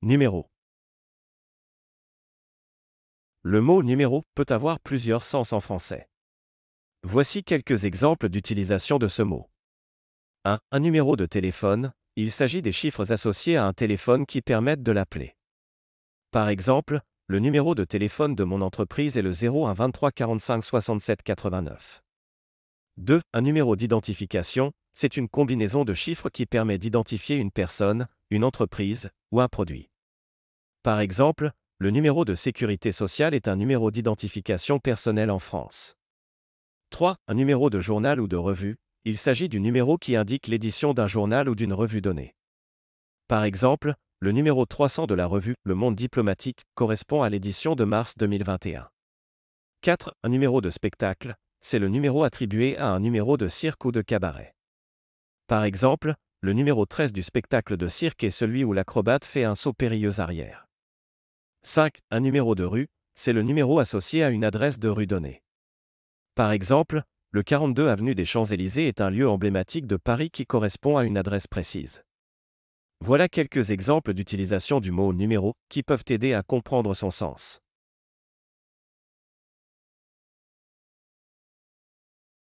Numéro. Le mot numéro peut avoir plusieurs sens en français. Voici quelques exemples d'utilisation de ce mot. 1. Un numéro de téléphone, il s'agit des chiffres associés à un téléphone qui permettent de l'appeler. Par exemple, le numéro de téléphone de mon entreprise est le 01 45 67 89. 2. Un numéro d'identification, c'est une combinaison de chiffres qui permet d'identifier une personne, une entreprise, ou un produit. Par exemple, le numéro de sécurité sociale est un numéro d'identification personnelle en France. 3. Un numéro de journal ou de revue, il s'agit du numéro qui indique l'édition d'un journal ou d'une revue donnée. Par exemple, le numéro 300 de la revue Le Monde diplomatique correspond à l'édition de mars 2021. 4. Un numéro de spectacle, c'est le numéro attribué à un numéro de cirque ou de cabaret. Par exemple, le numéro 13 du spectacle de cirque est celui où l'acrobate fait un saut périlleux arrière. 5. Un numéro de rue, c'est le numéro associé à une adresse de rue donnée. Par exemple, le 42 avenue des Champs-Élysées est un lieu emblématique de Paris qui correspond à une adresse précise. Voilà quelques exemples d'utilisation du mot numéro qui peuvent aider à comprendre son sens.